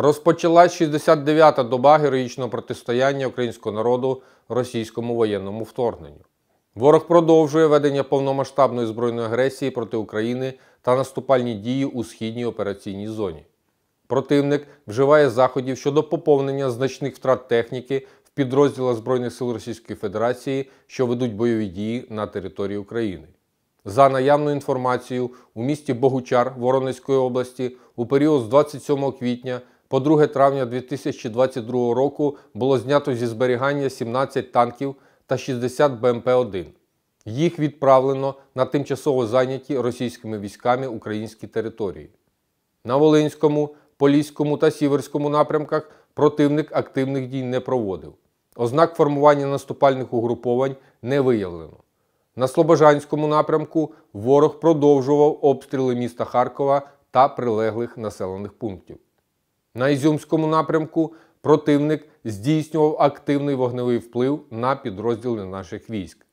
Розпочалась 69-та доба героїчного протистояння українського народу російському воєнному вторгненню. Ворог продовжує ведення повномасштабної збройної агресії проти України та наступальні дії у східній операційній зоні. Противник вживає заходів щодо поповнення значних втрат техніки в підрозділах Збройних сил Російської Федерації, що ведуть бойові дії на території України. За наявною інформацією, у місті Богучар Воронезької області у період з 27 квітня. По 2 травня 2022 року було знято зі зберігання 17 танків та 60 БМП-1. Їх відправлено на тимчасово зайняті російськими військами українські території. На Волинському, Поліському та Сіверському напрямках противник активних дій не проводив. Ознак формування наступальних угруповань не виявлено. На Слобожанському напрямку ворог продовжував обстріли міста Харкова та прилеглих населених пунктів. На Ізюмському напрямку противник здійснював активний вогневий вплив на підрозділи наших військ.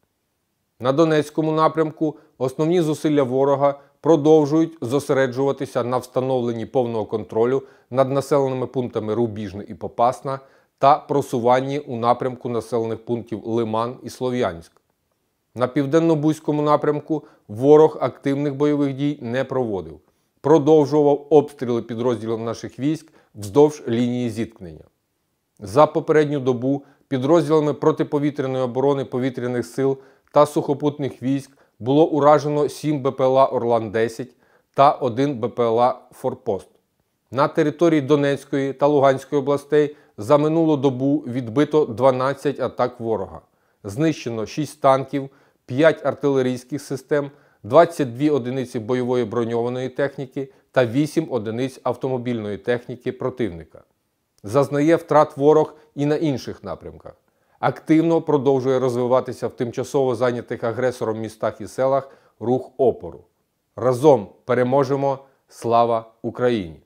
На Донецькому напрямку основні зусилля ворога продовжують зосереджуватися на встановленні повного контролю над населеними пунктами Рубіжне і Попасна та просуванні у напрямку населених пунктів Лиман і Слов'янськ. На південно-бузькому напрямку ворог активних бойових дій не проводив, продовжував обстріли підрозділів наших військ вздовж лінії зіткнення. За попередню добу підрозділами протиповітряної оборони повітряних сил та сухопутних військ було уражено 7 БПЛА Орлан-10 та 1 БПЛА Форпост. На території Донецької та Луганської областей за минулу добу відбито 12 атак ворога, знищено 6 танків, 5 артилерійських систем. 22 одиниці бойової броньованої техніки та 8 одиниць автомобільної техніки противника. Зазнає втрат ворог і на інших напрямках. Активно продовжує розвиватися в тимчасово зайнятих агресором містах і селах рух опору. Разом переможемо! Слава Україні!